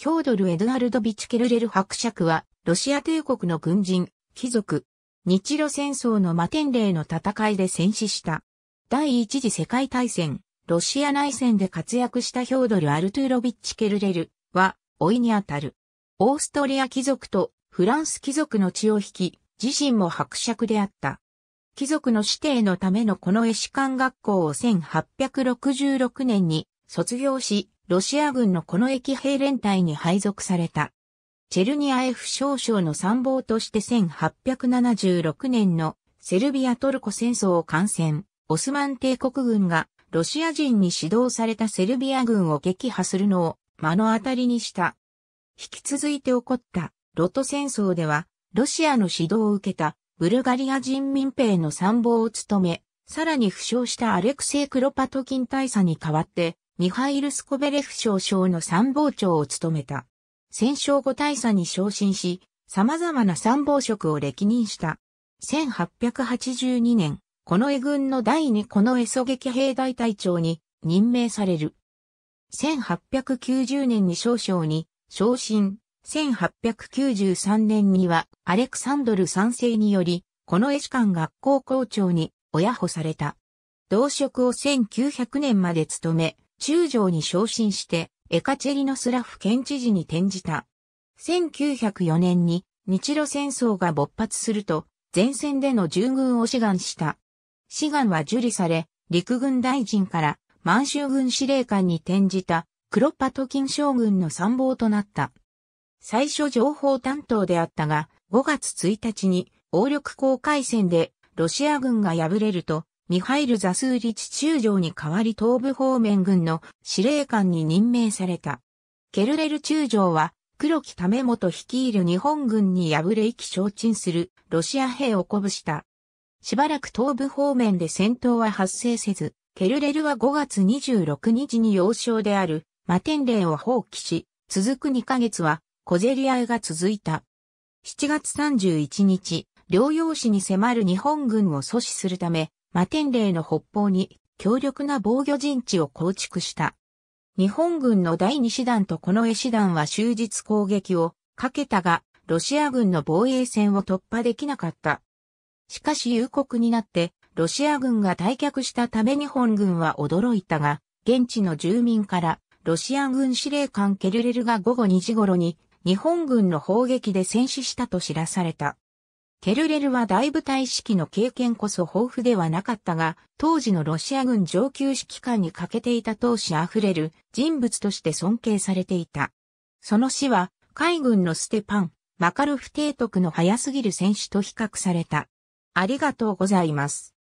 ヒョードル・エドナルド・ビチケルレル伯爵は、ロシア帝国の軍人、貴族、日露戦争の摩天霊の戦いで戦死した。第一次世界大戦、ロシア内戦で活躍したヒョードル・アルトゥーロビッチ・ケルレルは、老いにあたる。オーストリア貴族とフランス貴族の血を引き、自身も伯爵であった。貴族の指定のためのこの絵師館学校を1866年に卒業し、ロシア軍のこの駅兵連隊に配属された。チェルニア F 少将の参謀として1876年のセルビアトルコ戦争を観戦、オスマン帝国軍がロシア人に指導されたセルビア軍を撃破するのを目の当たりにした。引き続いて起こったロト戦争では、ロシアの指導を受けたブルガリア人民兵の参謀を務め、さらに負傷したアレクセイ・クロパトキン大佐に代わって、ミハイル・スコベレフ少将の参謀長を務めた。戦勝後大佐に昇進し、様々な参謀職を歴任した。1882年、この絵軍の第2この絵狙撃兵大隊長に任命される。1890年に少将に昇進。1893年にはアレクサンドル三世により、この絵士官学校校長に親保された。同職を1900年まで務め、中将に昇進して、エカチェリノスラフ県知事に転じた。1904年に日露戦争が勃発すると、前線での従軍を志願した。志願は受理され、陸軍大臣から満州軍司令官に転じたクロパトキン将軍の参謀となった。最初情報担当であったが、5月1日に、王力公開戦でロシア軍が敗れると、ミハイル・ザスーリチ中将に代わり東部方面軍の司令官に任命された。ケルレル中将は、黒木為元率いる日本軍に敗れ意気消沈するロシア兵を鼓舞した。しばらく東部方面で戦闘は発生せず、ケルレルは5月26日に要衝であるマテンレイを放棄し、続く2ヶ月は小競り合いが続いた。7月31日、療養士に迫る日本軍を阻止するため、摩天霊の北方に強力な防御陣地を構築した。日本軍の第2師団とこの絵師団は終日攻撃をかけたが、ロシア軍の防衛線を突破できなかった。しかし夕刻になって、ロシア軍が退却したため日本軍は驚いたが、現地の住民から、ロシア軍司令官ケルレルが午後2時頃に、日本軍の砲撃で戦死したと知らされた。ケルレルは大部隊指揮の経験こそ豊富ではなかったが、当時のロシア軍上級指揮官に欠けていた闘志あふれる人物として尊敬されていた。その死は、海軍のステパン、マカルフ提督の早すぎる戦死と比較された。ありがとうございます。